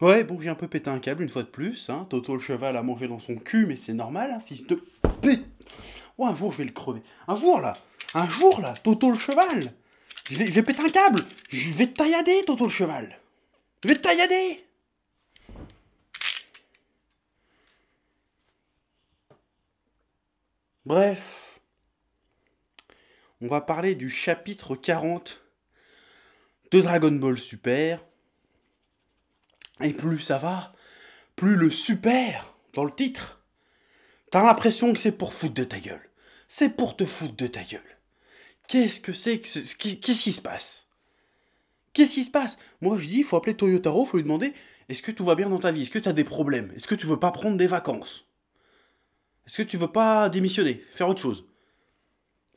Ouais, bon, j'ai un peu pété un câble une fois de plus. Hein. Toto le cheval a mangé dans son cul, mais c'est normal, hein, fils de p. Oh, un jour, je vais le crever. Un jour, là. Un jour, là. Toto le cheval. Je vais, je vais péter un câble. Je vais te taillader, Toto le cheval. Je vais te taillader. Bref. On va parler du chapitre 40 de Dragon Ball Super et plus ça va, plus le super dans le titre, t'as l'impression que c'est pour foutre de ta gueule. C'est pour te foutre de ta gueule. Qu'est-ce que c'est que ce... Qu'est-ce qui se passe Qu'est-ce qui se passe Moi je dis, il faut appeler Toyotaro, il faut lui demander, est-ce que tout va bien dans ta vie Est-ce que as des problèmes Est-ce que tu veux pas prendre des vacances Est-ce que tu veux pas démissionner Faire autre chose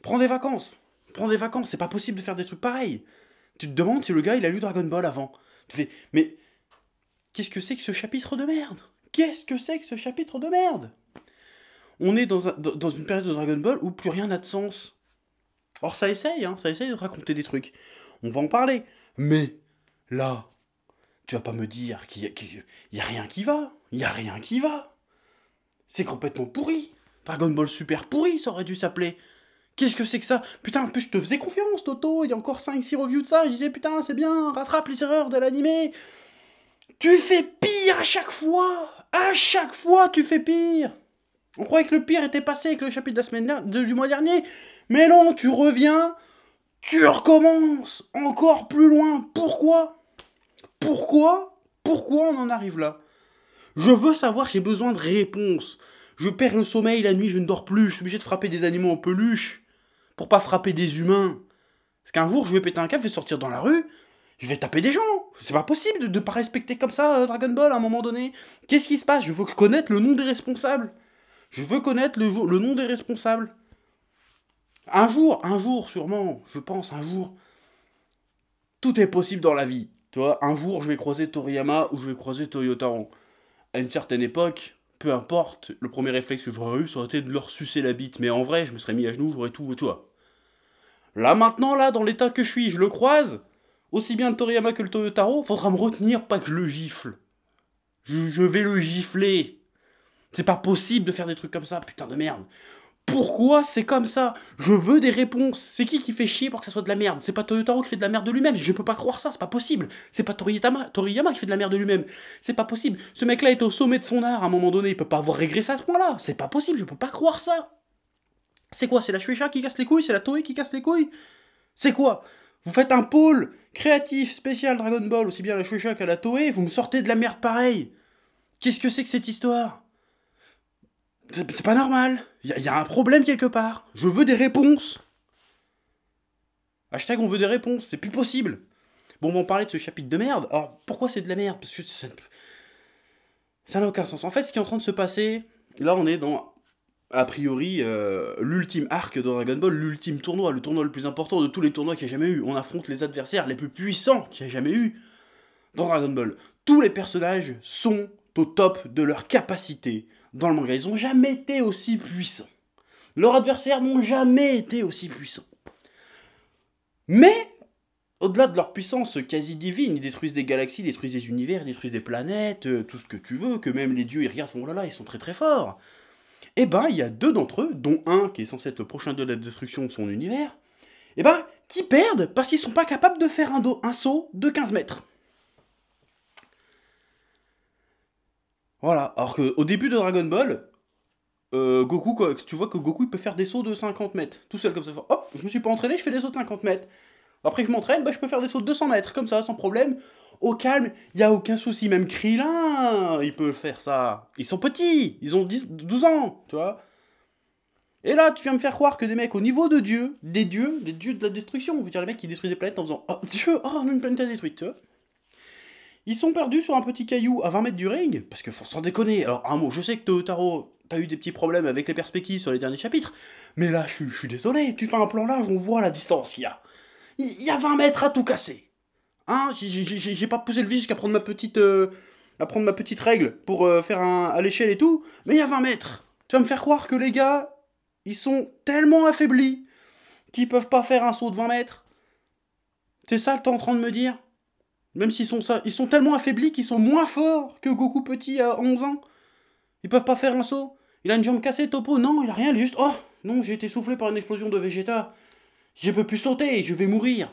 Prends des vacances Prends des vacances, c'est pas possible de faire des trucs pareils. Tu te demandes si le gars il a lu Dragon Ball avant. Tu fais, mais Qu'est-ce que c'est que ce chapitre de merde Qu'est-ce que c'est que ce chapitre de merde On est dans, un, une période de Dragon Ball où plus rien n'a de sens. Or ça essaye, hein, ça essaye de raconter des trucs. On va en parler. Mais là, tu vas pas me dire qu'il y, a rien qui va. Il y a rien qui va. C'est complètement pourri. Dragon Ball Super pourri, ça aurait dû s'appeler. Qu'est-ce que c'est que ça Putain, en plus je te faisais confiance, Toto, il y a encore 5-6 reviews de ça, je disais putain, c'est bien, rattrape les erreurs de l'animé tu fais pire à chaque fois À chaque fois, tu fais pire On croyait que le pire était passé avec le chapitre de la semaine du mois dernier, mais non, tu reviens, tu recommences encore plus loin. Pourquoi Pourquoi Pourquoi on en arrive là Je veux savoir, j'ai besoin de réponses. Je perds le sommeil la nuit, je ne dors plus, je suis obligé de frapper des animaux en peluche pour pas frapper des humains. Parce qu'un jour, je vais péter un câble, je vais sortir dans la rue, je vais taper des gens. C'est pas possible de ne pas respecter comme ça euh, Dragon Ball à un moment donné. Qu'est-ce qui se passe Je veux connaître le nom des responsables. Je veux connaître le, nom des responsables. Un jour, un jour sûrement, je pense, un jour. Tout est possible dans la vie. Tu vois, un jour, je vais croiser Toriyama ou je vais croiser Toyotaro. À une certaine époque, peu importe, le premier réflexe que j'aurais eu, ça été de leur sucer la bite. Mais en vrai, je me serais mis à genoux, j'aurais tout, tu vois. Là, maintenant, là, dans l'état que je suis, je le croise aussi bien le Toriyama que le Toyotaro, faudra me retenir, pas que je le gifle. Je, vais le gifler. C'est pas possible de faire des trucs comme ça, putain de merde. Pourquoi c'est comme ça Je veux des réponses. C'est qui qui fait chier pour que ça soit de la merde C'est pas Toyotaro qui fait de la merde de lui-même. Je peux pas croire ça, c'est pas possible. C'est pas Toriyama, Toriyama qui fait de la merde de lui-même. C'est pas possible. Ce mec-là est au sommet de son art à un moment donné. Il peut pas avoir régressé à ce point-là. C'est pas possible, je peux pas croire ça. C'est quoi C'est la Shueisha qui casse les couilles C'est la Tori qui casse les couilles C'est quoi vous faites un pôle créatif, spécial Dragon Ball, aussi bien à la Shusha qu'à la Toei, vous me sortez de la merde pareille. Qu'est-ce que c'est que cette histoire C'est pas normal. Il y, a un problème quelque part. Je veux des réponses. Hashtag on veut des réponses, c'est plus possible. Bon, on va en parler de ce chapitre de merde. Alors, pourquoi c'est de la merde Parce que ça n'a aucun sens. En fait, ce qui est en train de se passer, là, on est dans a priori, euh, l'ultime arc de Dragon Ball, l'ultime tournoi, le tournoi le plus important de tous les tournois qu'il a jamais eu. On affronte les adversaires les plus puissants qu'il y a jamais eu dans Dragon Ball. Tous les personnages sont au top de leur capacité dans le manga. Ils n'ont jamais été aussi puissants. Leurs adversaires n'ont jamais été aussi puissants. Mais, au-delà de leur puissance quasi divine, ils détruisent des galaxies, détruisent des univers, détruisent des planètes, euh, tout ce que tu veux, que même les dieux, ils regardent, oh là là, ils sont très très forts et eh ben il y a deux d'entre eux, dont un qui est censé être le prochain de la destruction de son univers, et eh ben qui perdent parce qu'ils sont pas capables de faire un, dos, un saut de 15 mètres. Voilà, alors qu'au début de Dragon Ball, euh, Goku, tu vois que Goku il peut faire des sauts de 50 mètres, tout seul comme ça. Hop, je me suis pas entraîné, je fais des sauts de 50 mètres. Après je m'entraîne, bah, je peux faire des sauts de 200 mètres, comme ça, sans problème au calme, il y a aucun souci. Même Krillin, il peut faire ça. Ils sont petits, ils ont 10, 12 ans, tu vois. Et là, tu viens me faire croire que des mecs au niveau de Dieu, des dieux, des dieux de la destruction, vous dire les mecs qui détruisent des planètes en faisant Oh, Dieu, oh, une planète a détruite, tu vois. Ils sont perdus sur un petit caillou à 20 mètres du ring, parce que faut s'en déconner. Alors, un mot, je sais que tu t'as eu des petits problèmes avec les perspectives sur les derniers chapitres, mais là, je suis désolé, tu fais un plan large, on voit la distance qu'il y a. Il y a 20 mètres à tout casser. Hein J'ai pas poussé le vis jusqu'à prendre ma petite. Euh, à prendre ma petite règle pour euh, faire un, à l'échelle et tout. Mais il y a 20 mètres. Tu vas me faire croire que les gars, ils sont tellement affaiblis qu'ils peuvent pas faire un saut de 20 mètres. C'est ça que t'es en train de me dire Même s'ils sont ça, ils sont tellement affaiblis qu'ils sont moins forts que Goku petit à 11 ans. Ils peuvent pas faire un saut. Il a une jambe cassée, Topo. Non, il a rien, il juste. Oh non, j'ai été soufflé par une explosion de Vegeta. Je peux plus sauter, je vais mourir.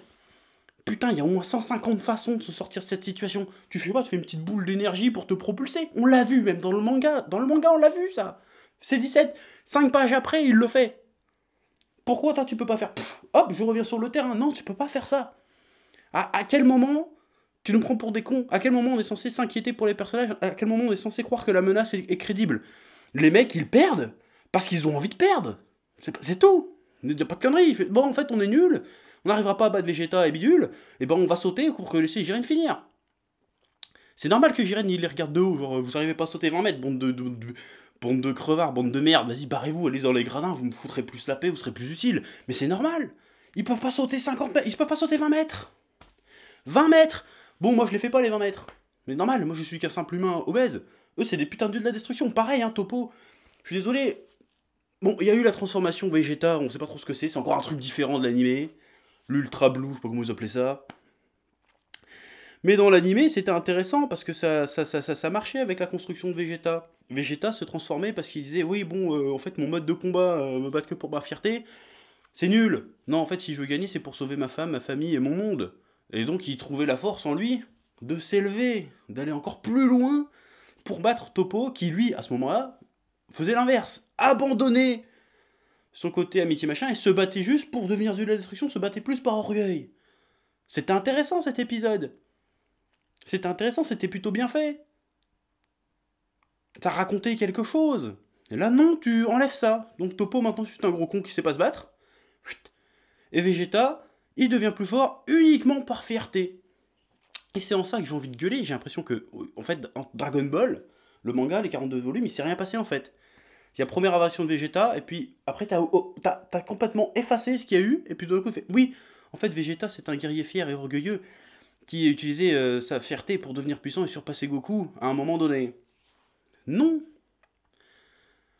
Putain, il y a au moins 150 façons de se sortir de cette situation. Tu fais quoi Tu fais une petite boule d'énergie pour te propulser. On l'a vu, même dans le manga. Dans le manga, on l'a vu, ça. C'est 17. 5 pages après, il le fait. Pourquoi toi, tu peux pas faire Hop, je reviens sur le terrain. Non, tu peux pas faire ça. À, quel moment tu nous prends pour des cons À quel moment on est censé s'inquiéter pour les personnages À quel moment on est censé croire que la menace est, crédible Les mecs, ils perdent parce qu'ils ont envie de perdre. C'est tout. Il a pas de conneries. Bon, en fait, on est nul on n'arrivera pas à battre Vegeta et Bidule, et eh ben on va sauter pour que laisser Jiren finir. C'est normal que Jiren il les regarde de haut, genre vous arrivez pas à sauter 20 mètres, bande de, de bande de crevards, bande de merde, vas-y barrez-vous, allez dans les gradins, vous me foutrez plus la paix, vous serez plus utile. Mais c'est normal, ils peuvent pas sauter 50 mètres, ils peuvent pas sauter 20 mètres. 20 mètres Bon, moi je les fais pas les 20 mètres. Mais normal, moi je suis qu'un simple humain obèse. Eux, c'est des putains de dieux de la destruction. Pareil, hein, Topo. Je suis désolé. Bon, il y a eu la transformation Vegeta, on sait pas trop ce que c'est, c'est encore un truc différent de l'animé l'ultra blue, je sais pas comment vous appelez ça. Mais dans l'animé, c'était intéressant parce que ça, ça, ça, ça, marchait avec la construction de Vegeta. Vegeta se transformait parce qu'il disait Oui, bon, euh, en fait, mon mode de combat, euh, me battre que pour ma fierté, c'est nul. Non, en fait, si je veux gagner, c'est pour sauver ma femme, ma famille et mon monde. Et donc, il trouvait la force en lui de s'élever, d'aller encore plus loin pour battre Topo, qui lui, à ce moment-là, faisait l'inverse abandonner son côté amitié machin, et se battait juste pour devenir de la destruction, se battait plus par orgueil. C'est intéressant cet épisode. C'est intéressant, c'était plutôt bien fait. T'as raconté quelque chose. là non, tu enlèves ça. Donc Topo maintenant c'est juste un gros con qui sait pas se battre. Et Vegeta, il devient plus fort uniquement par fierté. Et c'est en ça que j'ai envie de gueuler. J'ai l'impression que, en fait, en Dragon Ball, le manga, les 42 volumes, il s'est rien passé en fait. Il y a première avation de Vegeta, et puis après, t'as oh, as, complètement effacé ce qu'il y a eu, et puis tout d'un coup, fait, oui, en fait, Vegeta, c'est un guerrier fier et orgueilleux qui a utilisé euh, sa fierté pour devenir puissant et surpasser Goku à un moment donné. Non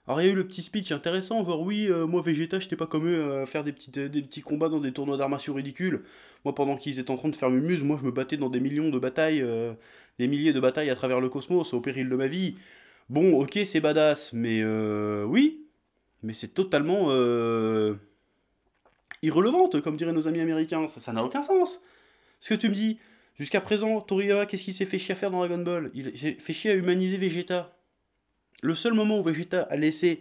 Alors, il y a eu le petit speech intéressant, genre, oui, euh, moi, Vegeta, j'étais pas comme eux à faire des, des petits combats dans des tournois d'armature ridicules. Moi, pendant qu'ils étaient en train de faire muse, moi, je me battais dans des millions de batailles, euh, des milliers de batailles à travers le cosmos, au péril de ma vie. Bon, ok, c'est badass, mais euh, oui, mais c'est totalement euh, irrelevante, comme diraient nos amis américains. Ça n'a aucun sens. Ce que tu me dis, jusqu'à présent, Toriyama, qu'est-ce qu'il s'est fait chier à faire dans Dragon Ball Il s'est fait chier à humaniser Vegeta. Le seul moment où Vegeta a laissé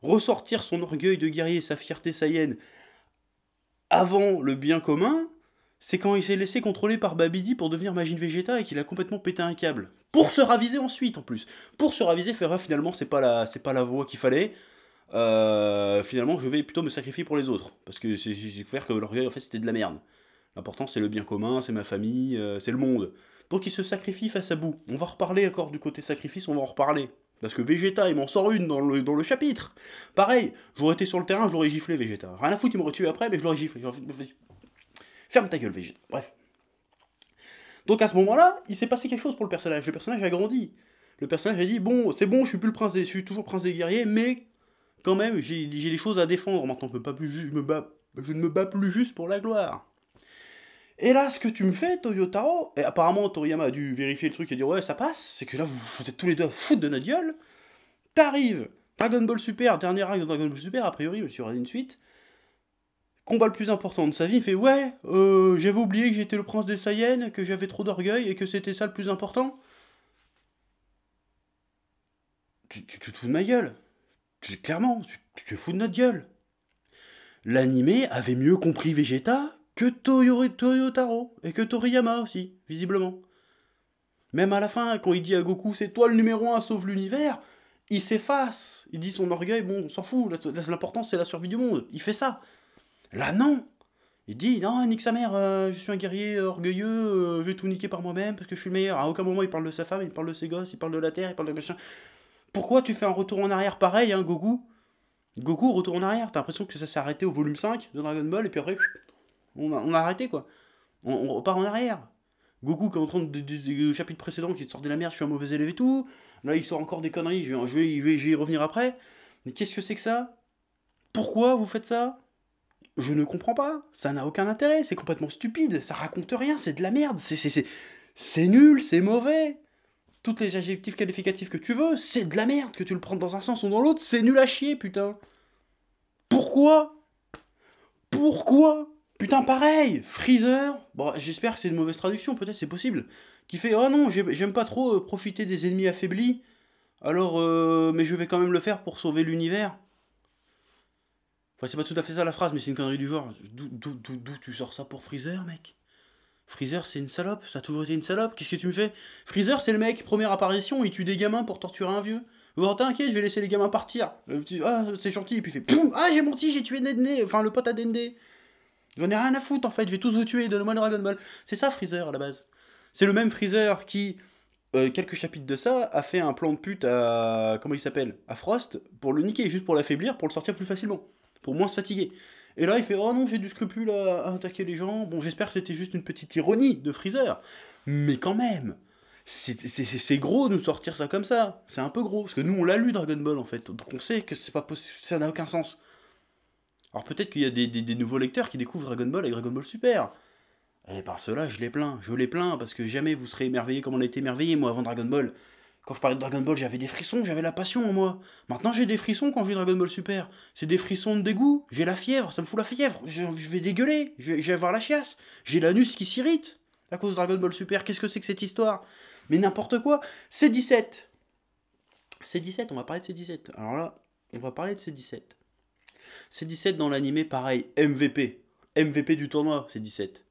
ressortir son orgueil de guerrier sa fierté saïenne avant le bien commun, c'est quand il s'est laissé contrôler par Babidi pour devenir Magine Vegeta et qu'il a complètement pété un câble. Pour se raviser ensuite en plus. Pour se raviser, faire finalement c'est pas la c'est pas la voie qu'il fallait. Euh, finalement je vais plutôt me sacrifier pour les autres parce que j'ai découvert que l'orgueil en fait c'était de la merde. L'important c'est le bien commun, c'est ma famille, euh, c'est le monde. Donc il se sacrifie face à bout. On va reparler encore du côté sacrifice, on va en reparler. Parce que Vegeta, il m'en sort une dans le, chapitre. Pareil, j'aurais été sur le terrain, j'aurais giflé Vegeta. Rien à foutre, il m'aurait tué après, mais je l'aurais giflé. Ferme ta gueule, Vegeta. Bref. Donc à ce moment-là, il s'est passé quelque chose pour le personnage. Le personnage a grandi. Le personnage a dit Bon, c'est bon, je suis plus le prince des, je suis toujours prince des guerriers, mais quand même, j'ai des choses à défendre. Maintenant, je, plus, je, me je ne me bats plus juste pour la gloire. Et là, ce que tu me fais, Toyotaro, et apparemment Toriyama a dû vérifier le truc et dire ouais, ça passe, c'est que là, vous, vous êtes tous les deux à foutre de notre gueule. T'arrives, Dragon Ball Super, dernier arc de Dragon Ball Super, a priori, mais tu une suite combat le plus important de sa vie, il fait Ouais, euh, j'avais oublié que j'étais le prince des Saiyennes, que j'avais trop d'orgueil et que c'était ça le plus important. Tu, te fous de ma gueule. clairement, tu, te fous de notre gueule. L'animé avait mieux compris Vegeta que Toyotaro et que Toriyama aussi, visiblement. Même à la fin, quand il dit à Goku C'est toi le numéro un, sauve l'univers, il s'efface. Il dit son orgueil Bon, on s'en fout, l'important c'est la survie du monde. Il fait ça. Là, non Il dit Non, nique sa mère, euh, je suis un guerrier euh, orgueilleux, euh, je vais tout niquer par moi-même parce que je suis le meilleur. À aucun moment, il parle de sa femme, il parle de ses gosses, il parle de la terre, il parle de machin. Pourquoi tu fais un retour en arrière pareil, hein, Goku Goku, retour en arrière. T'as l'impression que ça s'est arrêté au volume 5 de Dragon Ball et puis après, on a, arrêté, quoi. On, repart en arrière. Goku qui est en train de, au chapitre précédent qui sort de la merde, je suis un mauvais élève et tout. Là, il sort encore des conneries, je vais, je vais y revenir après. Mais qu'est-ce que c'est que ça Pourquoi vous faites ça je ne comprends pas. Ça n'a aucun intérêt, c'est complètement stupide, ça raconte rien, c'est de la merde, c'est nul, c'est mauvais. Toutes les adjectifs qualificatifs que tu veux, c'est de la merde, que tu le prends dans un sens ou dans l'autre, c'est nul à chier, putain. Pourquoi Pourquoi Putain, pareil Freezer, bon, j'espère que c'est une mauvaise traduction, peut-être c'est possible, qui fait Oh non, j'aime pas trop euh, profiter des ennemis affaiblis, alors, euh, mais je vais quand même le faire pour sauver l'univers c'est pas tout à fait ça la phrase, mais c'est une connerie du genre. D'où tu sors ça pour Freezer, mec Freezer, c'est une salope, ça a toujours été une salope, qu'est-ce que tu me fais Freezer, c'est le mec, première apparition, il tue des gamins pour torturer un vieux. Bon, t'inquiète, je vais laisser les gamins partir. ah, c'est gentil, et puis il fait ah, j'ai menti, j'ai tué Dendé, enfin le pote à Dendé. J'en ai rien à foutre en fait, je vais tous vous tuer, donne-moi le Dragon Ball. C'est ça Freezer à la base. C'est le même Freezer qui, euh, quelques chapitres de ça, a fait un plan de pute à. Comment il s'appelle À Frost pour le niquer, juste pour l'affaiblir, pour le sortir plus facilement pour moins se fatiguer. Et là, il fait Oh non, j'ai du scrupule à, attaquer les gens. Bon, j'espère que c'était juste une petite ironie de Freezer. Mais quand même, c'est gros de nous sortir ça comme ça. C'est un peu gros. Parce que nous, on l'a lu Dragon Ball en fait. Donc on sait que c'est pas ça n'a aucun sens. Alors peut-être qu'il y a des, nouveaux lecteurs qui découvrent Dragon Ball et Dragon Ball Super. Et par cela, je les plains. Je les plains parce que jamais vous serez émerveillés comme on a été émerveillés, moi, avant Dragon Ball. Quand je parlais de Dragon Ball, j'avais des frissons, j'avais la passion en moi. Maintenant, j'ai des frissons quand je joue Dragon Ball Super. C'est des frissons de dégoût. J'ai la fièvre, ça me fout la fièvre. Je, vais dégueuler, je vais, avoir la chiasse. J'ai l'anus qui s'irrite à cause de Dragon Ball Super. Qu'est-ce que c'est que cette histoire Mais n'importe quoi. C'est 17. C'est 17, on va parler de c 17. Alors là, on va parler de c 17. C'est 17 dans l'animé, pareil, MVP. MVP du tournoi, c'est 17.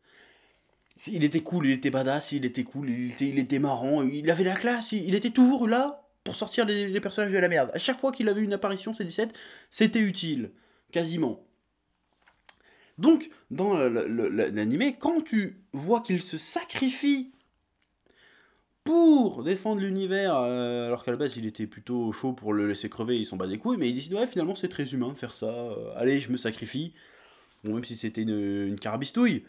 Il était cool, il était badass, il était cool, il était, marrant, il avait la classe, il, était toujours là pour sortir les, personnages de la merde. À chaque fois qu'il avait une apparition 17 c'était utile, quasiment. Donc, dans l'animé quand tu vois qu'il se sacrifie pour défendre l'univers, euh, alors qu'à la base il était plutôt chaud pour le laisser crever, ils s'en bat des couilles, mais il décide, ouais, finalement c'est très humain de faire ça, euh, allez, je me sacrifie. même si c'était une carabistouille,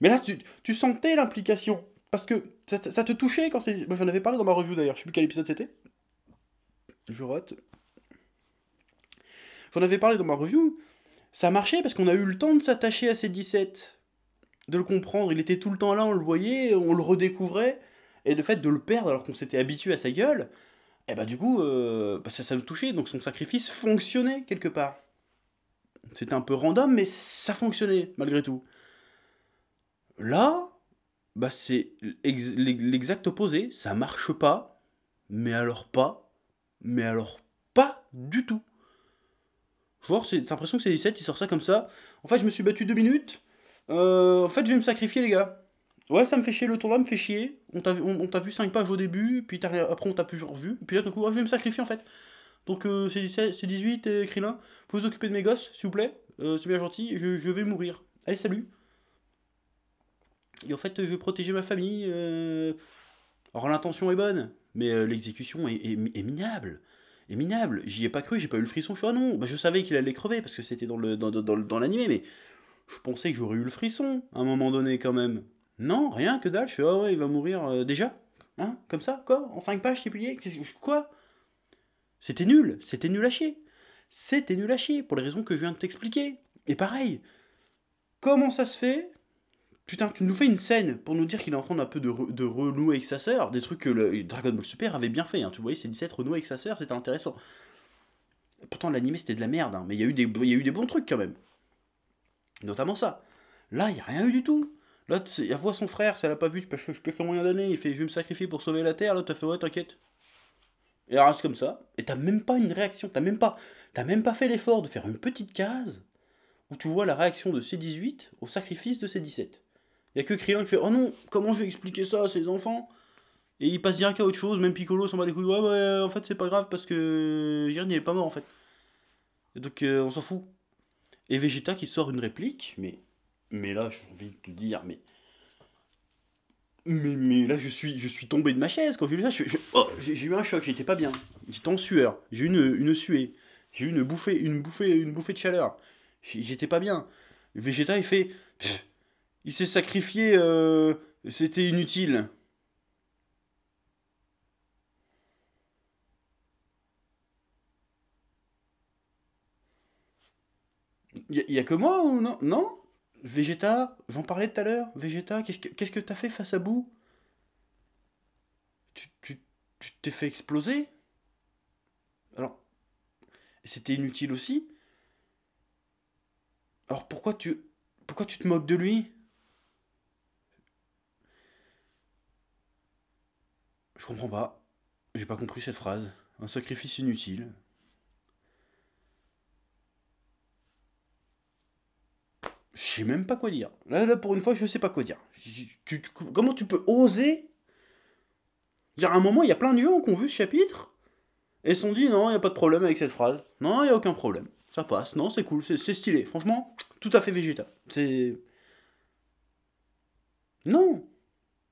mais là, tu, sentais l'implication. Parce que ça, te touchait quand c'est. Moi, j'en avais parlé dans ma review d'ailleurs, je sais plus quel épisode c'était. Je rote. J'en avais parlé dans ma review. Ça marchait parce qu'on a eu le temps de s'attacher à ces 17. De le comprendre. Il était tout le temps là, on le voyait, on le redécouvrait. Et le fait de le perdre alors qu'on s'était habitué à sa gueule, et eh bah ben, du coup, euh, bah, ça nous touchait. Donc son sacrifice fonctionnait quelque part. C'était un peu random, mais ça fonctionnait malgré tout. Là, bah c'est l'exact opposé, ça marche pas, mais alors pas, mais alors pas du tout. Genre, t'as l'impression que c'est 17, il sort ça comme ça. En fait, je me suis battu deux minutes. Euh, en fait, je vais me sacrifier, les gars. Ouais, ça me fait chier, le tournoi, me fait chier. On t'a vu 5 pages au début, puis après on t'a plus revu. Puis là, d'un coup, ah, je vais me sacrifier en fait. Donc euh, c'est 18, écrit là, vous vous occupez de mes gosses, s'il vous plaît. Euh, c'est bien gentil, je vais mourir. Allez, salut et en fait, je veux protéger ma famille. Euh, or, l'intention est bonne, mais euh, l'exécution est, minable. Est minable. J'y ai pas cru, j'ai pas eu le frisson. Je suis oh non, bah, je savais qu'il allait crever parce que c'était dans le dans, l'animé, mais je pensais que j'aurais eu le frisson à un moment donné quand même. Non, rien que dalle. Je fais ah ouais, il va mourir euh, déjà, hein, comme ça, quoi, en 5 pages, c'est plié, quoi. C'était nul, c'était nul à chier. C'était nul à chier pour les raisons que je viens de t'expliquer. Et pareil, comment ça se fait Putain, tu nous fais une scène pour nous dire qu'il est en train d'un peu de, renouer avec sa sœur, des trucs que Dragon Ball Super avait bien fait. Hein. Tu voyais, c'est 17 renouer avec sa sœur, c'était intéressant. Pourtant, l'animé c'était de la merde, hein, mais il y, a eu des, y a eu des bons trucs quand même. Notamment ça. Là, il n'y a rien eu du tout. Là il voit son frère, ça l'a pas vu, je sais pas combien d'années, il fait je vais me sacrifier pour sauver la Terre, là, t'as fait ouais, t'inquiète. Et elle reste comme ça, et t'as même pas une réaction, t'as même pas, t'as même pas fait l'effort de faire une petite case où tu vois la réaction de C18 au sacrifice de C17. Il y a que Krillin qui fait Oh non, comment je vais expliquer ça à ces enfants Et il passe direct à autre chose, même Piccolo s'en bat les couilles. Ouais, ouais, en fait, c'est pas grave parce que Jiren, il est pas mort en fait. donc, euh, on s'en fout. Et Vegeta qui sort une réplique, mais. Mais là, j'ai envie de te dire, mais. Mais, là, je suis, je suis tombé de ma chaise quand j'ai vu ça. Oh, j'ai eu un choc, j'étais pas bien. J'étais en sueur, j'ai eu une, une suée, j'ai eu une bouffée, une, bouffée, une bouffée de chaleur. J'étais pas bien. Vegeta, il fait. Il s'est sacrifié, euh, c'était inutile. Il y, a que moi ou non Non Vegeta, j'en parlais tout à l'heure. Vegeta, qu'est-ce que t'as fait face à Bou Tu t'es fait exploser Alors, c'était inutile aussi. Alors pourquoi tu pourquoi tu te moques de lui comprends pas. J'ai pas compris cette phrase. Un sacrifice inutile. Je sais même pas quoi dire. Là, là, pour une fois, je sais pas quoi dire. comment tu peux oser dire à un moment, il y a plein de gens qui ont vu ce chapitre et se sont dit non, il n'y a pas de problème avec cette phrase. Non, il n'y a aucun problème. Ça passe. Non, c'est cool. C'est stylé. Franchement, tout à fait végétal. C'est. Non!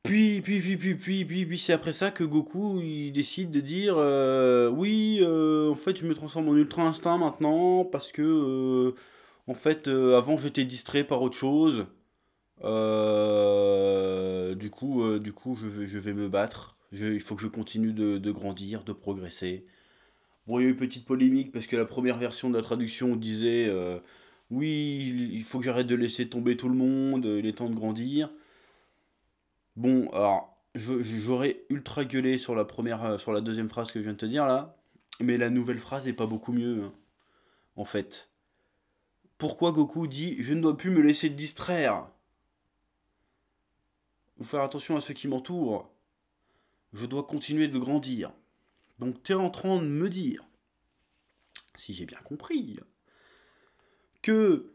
Puis, puis, puis, puis, puis, puis, puis c'est après ça que Goku il décide de dire euh, oui, euh, en fait, je me transforme en Ultra Instinct maintenant parce que euh, en fait, avant j'étais distrait par autre chose. du coup, du coup, je vais, me battre. il faut que je continue de, de, grandir, de progresser. Bon, il y a eu une petite polémique parce que la première version de la traduction disait oui, il faut que j'arrête de laisser tomber tout le monde. Il est temps de grandir. Bon, alors, j'aurais ultra gueulé sur la, première, euh, sur la deuxième phrase que je viens de te dire là, mais la nouvelle phrase n'est pas beaucoup mieux, hein, en fait. Pourquoi Goku dit Je ne dois plus me laisser distraire Ou faire attention à ce qui m'entoure. Je dois continuer de grandir. Donc t'es en train de me dire, si j'ai bien compris, que...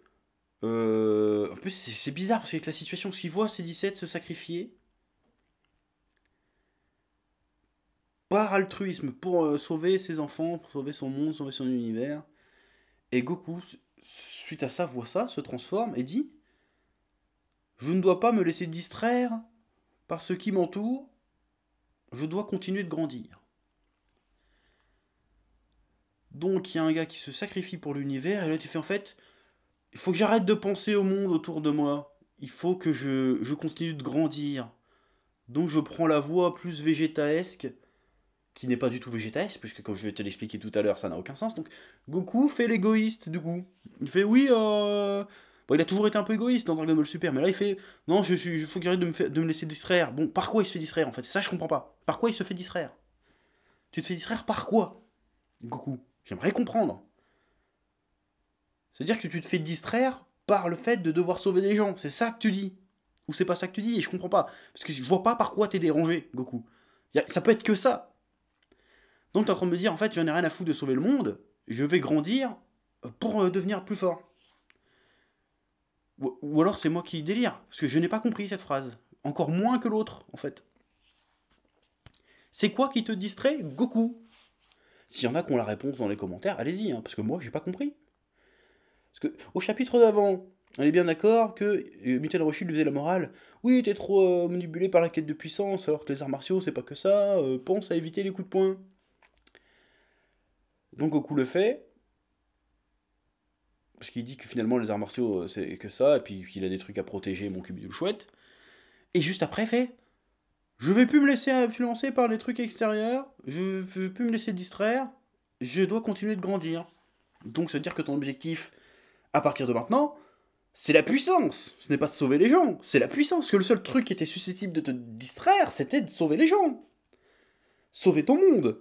Euh, en plus c'est bizarre parce que la situation, ce qu'il voit, c'est 17 se sacrifier Voir altruisme, pour euh, sauver ses enfants, pour sauver son monde, sauver son univers. Et Goku, suite à ça, voit ça, se transforme et dit Je ne dois pas me laisser distraire par ce qui m'entoure, je dois continuer de grandir. Donc il y a un gars qui se sacrifie pour l'univers, et là tu fais en fait il faut que j'arrête de penser au monde autour de moi. Il faut que je, continue de grandir. Donc je prends la voie plus végétaesque qui n'est pas du tout végétaliste, puisque comme je vais te l'expliquer tout à l'heure, ça n'a aucun sens. Donc Goku fait l'égoïste, du coup. Il fait oui, euh... bon, il a toujours été un peu égoïste dans Dragon Ball Super, mais là il fait non, je suis, je, faut que j'arrête de me, de me laisser distraire. Bon, par quoi il se fait distraire en fait Ça je comprends pas. Par quoi il se fait distraire Tu te fais distraire par quoi, Goku J'aimerais comprendre. C'est-à-dire que tu te fais distraire par le fait de devoir sauver des gens. C'est ça que tu dis. Ou c'est pas ça que tu dis, et je comprends pas. Parce que je vois pas par quoi es dérangé, Goku. ça peut être que ça. Donc tu en train de me dire, en fait, j'en ai rien à foutre de sauver le monde, je vais grandir pour euh, devenir plus fort. Ou, alors c'est moi qui délire, parce que je n'ai pas compris cette phrase. Encore moins que l'autre, en fait. C'est quoi qui te distrait Goku. S'il y en a qui ont la réponse dans les commentaires, allez-y, hein, parce que moi, j'ai pas compris. Parce que au chapitre d'avant, on est bien d'accord que euh, Mitchell Roshi lui faisait la morale. Oui, t'es trop euh, manipulé par la quête de puissance, alors que les arts martiaux, c'est pas que ça. pense à éviter les coups de poing. Donc coup le fait, parce qu'il dit que finalement les arts martiaux euh, c'est que ça, et puis qu'il a des trucs à protéger, mon cube tout chouette. Et juste après, fait Je vais plus me laisser influencer par les trucs extérieurs, je vais plus me laisser distraire, je dois continuer de grandir. Donc ça veut dire que ton objectif, à partir de maintenant, c'est la puissance. Ce n'est pas de sauver les gens, c'est la puissance. Que le seul truc qui était susceptible de te distraire, c'était de sauver les gens. Sauver ton monde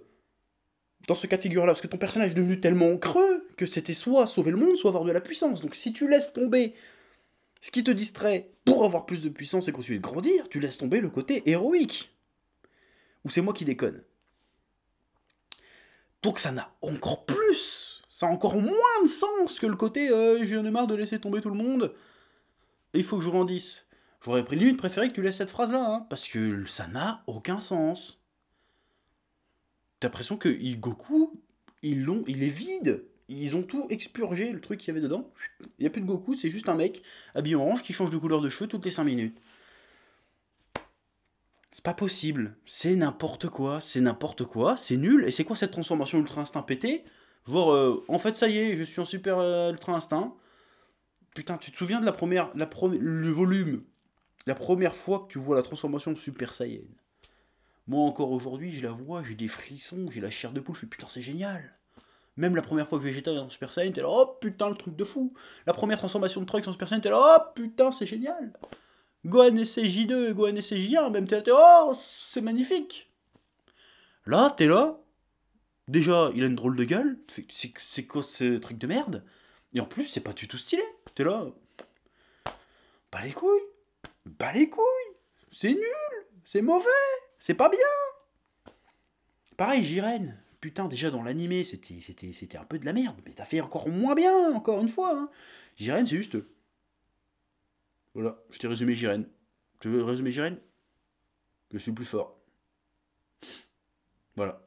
dans ce cas de figure-là, parce que ton personnage est devenu tellement creux que c'était soit sauver le monde, soit avoir de la puissance. Donc si tu laisses tomber ce qui te distrait pour avoir plus de puissance et continuer de grandir, tu laisses tomber le côté héroïque. Ou c'est moi qui déconne. Donc ça n'a encore plus, ça a encore moins de sens que le côté euh, j'en ai marre de laisser tomber tout le monde, il faut que je grandisse ». J'aurais pris limite préféré que tu laisses cette phrase-là, hein, parce que ça n'a aucun sens t'as l'impression que Goku, ils l'ont, il est vide. Ils ont tout expurgé, le truc qu'il y avait dedans. Il n'y a plus de Goku, c'est juste un mec habillé orange qui change de couleur de cheveux toutes les 5 minutes. C'est pas possible. C'est n'importe quoi. C'est n'importe quoi. C'est nul. Et c'est quoi cette transformation ultra instinct pété Genre, euh, en fait, ça y est, je suis en super euh, ultra instinct. Putain, tu te souviens de la première, la pro le volume, la première fois que tu vois la transformation Super Saiyan moi encore aujourd'hui, j'ai la voix, j'ai des frissons, j'ai la chair de poule, je suis putain, c'est génial. Même la première fois que Vegeta est dans Super Saiyan, t'es là, oh putain, le truc de fou. La première transformation de Trunks dans Super Saiyan, t'es là, oh putain, c'est génial. Gohan et J2 et Gohan et 1 même t'es là, t'es, oh, c'est magnifique. Là, t'es là. Déjà, il a une drôle de gueule. C'est, quoi ce truc de merde Et en plus, c'est pas du tout stylé. T'es là. pas les couilles. pas les couilles. C'est nul. C'est mauvais. C'est pas bien Pareil, Jiren. Putain, déjà dans l'animé, c'était, c'était, un peu de la merde. Mais t'as fait encore moins bien, encore une fois. Hein. Jiren, c'est juste. Euh, voilà, je t'ai résumé Jiren. Tu veux résumer Jiren Je suis le plus fort. Voilà.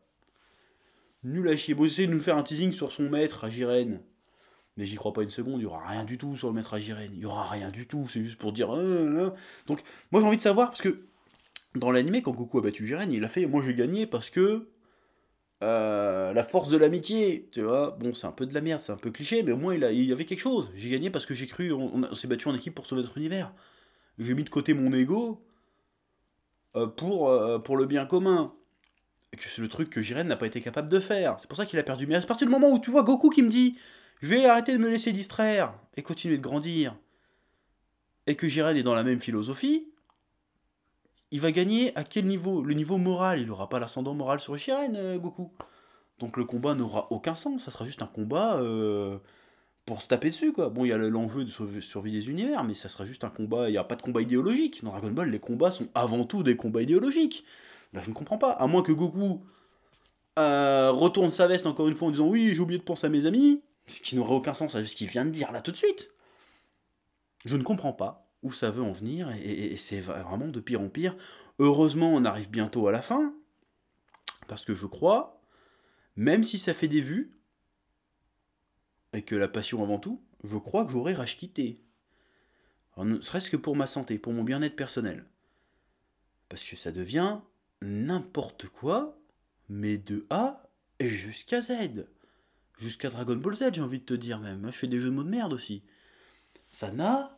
Nul à chier bosser de nous faire un teasing sur son maître à Jiren. Mais j'y crois pas une seconde, il y aura rien du tout sur le maître à Jiren. Il y aura rien du tout, c'est juste pour dire. Euh, euh, Donc, moi j'ai envie de savoir, parce que dans l'anime, quand Goku a battu Jiren, il a fait Moi j'ai gagné parce que. Euh, la force de l'amitié, tu vois. Bon, c'est un peu de la merde, c'est un peu cliché, mais au moins il, il y avait quelque chose. J'ai gagné parce que j'ai cru. On, s'est battu en équipe pour sauver notre univers. J'ai mis de côté mon ego euh, pour, euh, pour le bien commun. Et que c'est le truc que Jiren n'a pas été capable de faire. C'est pour ça qu'il a perdu. Mais à partir du moment où tu vois Goku qui me dit Je vais arrêter de me laisser distraire et continuer de grandir, et que Jiren est dans la même philosophie, il va gagner à quel niveau Le niveau moral, il n'aura pas l'ascendant moral sur Shiren, euh, Goku. Donc le combat n'aura aucun sens, ça sera juste un combat euh, pour se taper dessus, quoi. Bon, il y a l'enjeu de survie des univers, mais ça sera juste un combat, il n'y a pas de combat idéologique. Dans Dragon Ball, les combats sont avant tout des combats idéologiques. Là, je ne comprends pas, à moins que Goku euh, retourne sa veste encore une fois en disant « Oui, j'ai oublié de penser à mes amis », ce qui n'aurait aucun sens à ce qu'il vient de dire là tout de suite. Je ne comprends pas où ça veut en venir, et, c'est vraiment de pire en pire. Heureusement, on arrive bientôt à la fin, parce que je crois, même si ça fait des vues, et que la passion avant tout, je crois que j'aurais rage quitté. ne serait-ce que pour ma santé, pour mon bien-être personnel. Parce que ça devient n'importe quoi, mais de A jusqu'à Z. Jusqu'à Dragon Ball Z, j'ai envie de te dire même. Je fais des jeux de mots de merde aussi. Ça n'a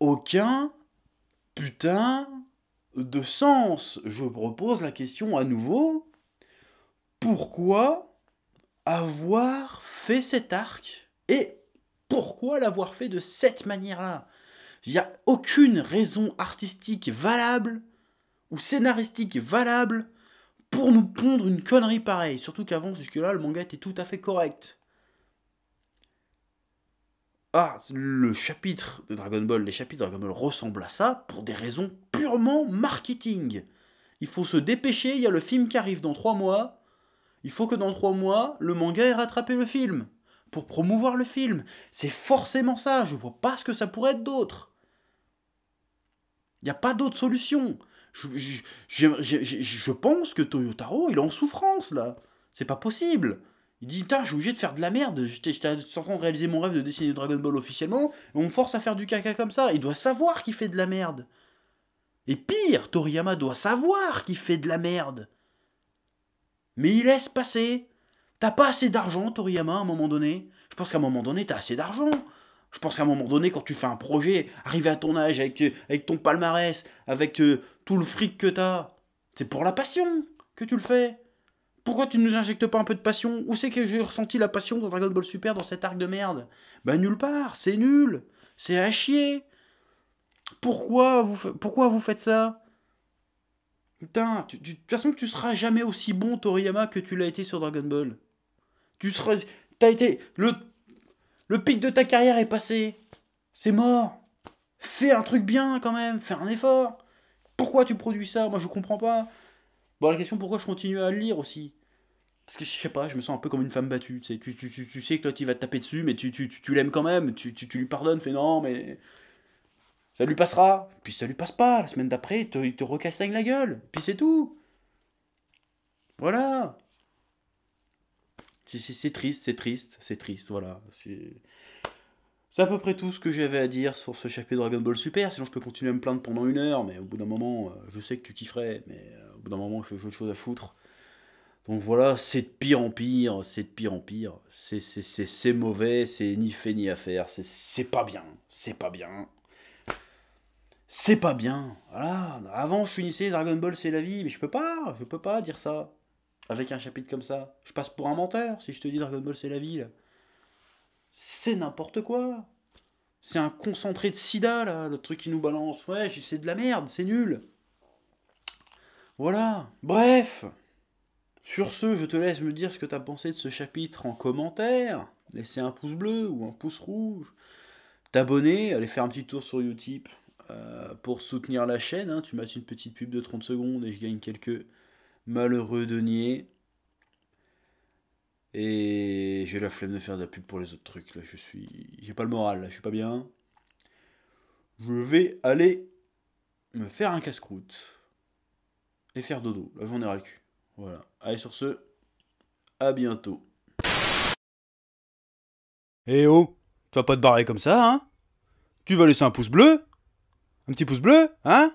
aucun putain de sens. Je repose la question à nouveau. Pourquoi avoir fait cet arc Et pourquoi l'avoir fait de cette manière-là Il n'y a aucune raison artistique valable ou scénaristique valable pour nous pondre une connerie pareille. Surtout qu'avant, jusque-là, le manga était tout à fait correct ah, le chapitre de Dragon Ball, les chapitres de Dragon Ball ressemblent à ça pour des raisons purement marketing. Il faut se dépêcher, il y a le film qui arrive dans trois mois. Il faut que dans trois mois, le manga ait rattrapé le film. Pour promouvoir le film. C'est forcément ça, je vois pas ce que ça pourrait être d'autre. Il n'y a pas d'autre solution. Je, pense que Toyotaro, il est en souffrance là. C'est pas possible. Il dit, putain, je obligé de faire de la merde. J'étais en train de réaliser mon rêve de dessiner Dragon Ball officiellement. Et on me force à faire du caca comme ça. Il doit savoir qu'il fait de la merde. Et pire, Toriyama doit savoir qu'il fait de la merde. Mais il laisse passer. T'as pas assez d'argent, Toriyama, à un moment donné. Je pense qu'à un moment donné, t'as assez d'argent. Je pense qu'à un moment donné, quand tu fais un projet, arriver à ton âge, avec, avec ton palmarès, avec euh, tout le fric que t'as, c'est pour la passion que tu le fais. Pourquoi tu ne nous injectes pas un peu de passion Où c'est que j'ai ressenti la passion dans Dragon Ball Super dans cet arc de merde Bah nulle part, c'est nul, c'est à chier. Pourquoi vous, pourquoi vous faites ça Putain, de toute façon tu seras jamais aussi bon Toriyama que tu l'as été sur Dragon Ball. Tu seras, t'as été le le pic de ta carrière est passé, c'est mort. Fais un truc bien quand même, fais un effort. Pourquoi tu produis ça Moi je comprends pas. Bon, la question, pourquoi je continue à le lire aussi Parce que je sais pas, je me sens un peu comme une femme battue. Tu, sais, tu, sais que toi, tu vas te taper dessus, mais tu, tu l'aimes quand même. Tu, lui pardonnes, fais non, mais. Ça lui passera. Puis ça lui passe pas. La semaine d'après, il te, il recastagne la gueule. Puis c'est tout. Voilà. C'est triste, c'est triste, c'est triste, voilà. C'est à peu près tout ce que j'avais à dire sur ce chapitre de Dragon Ball Super, sinon je peux continuer à me plaindre pendant une heure, mais au bout d'un moment, euh, je sais que tu kifferais, mais... Euh, au bout d'un moment, j'ai autre chose à foutre. Donc voilà, c'est de pire en pire, c'est de pire en pire. C'est mauvais, c'est ni fait ni à faire, c'est pas bien, c'est pas bien. C'est pas bien. Voilà, avant je finissais Dragon Ball c'est la vie, mais je peux pas, je peux pas dire ça. Avec un chapitre comme ça. Je passe pour un menteur si je te dis Dragon Ball c'est la vie. C'est n'importe quoi. C'est un concentré de sida là, le truc qui nous balance. Ouais, c'est de la merde, c'est nul. Voilà, bref Sur ce, je te laisse me dire ce que as pensé de ce chapitre en commentaire, laisser un pouce bleu ou un pouce rouge, t'abonner, aller faire un petit tour sur Utip euh, pour soutenir la chaîne, hein. tu mets une petite pub de 30 secondes et je gagne quelques malheureux deniers. Et j'ai la flemme de faire de la pub pour les autres trucs. Là, je suis. J'ai pas le moral, là, je suis pas bien. Je vais aller me faire un casse-croûte et faire dodo. Là, j'en ai ras cul. Voilà. Allez, sur ce, à bientôt. Eh oh, tu vas pas te barrer comme ça, hein Tu vas laisser un pouce bleu Un petit pouce bleu, hein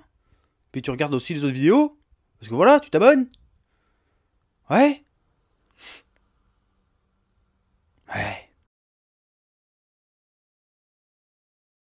Puis tu regardes aussi les autres vidéos Parce que voilà, tu t'abonnes Ouais Ouais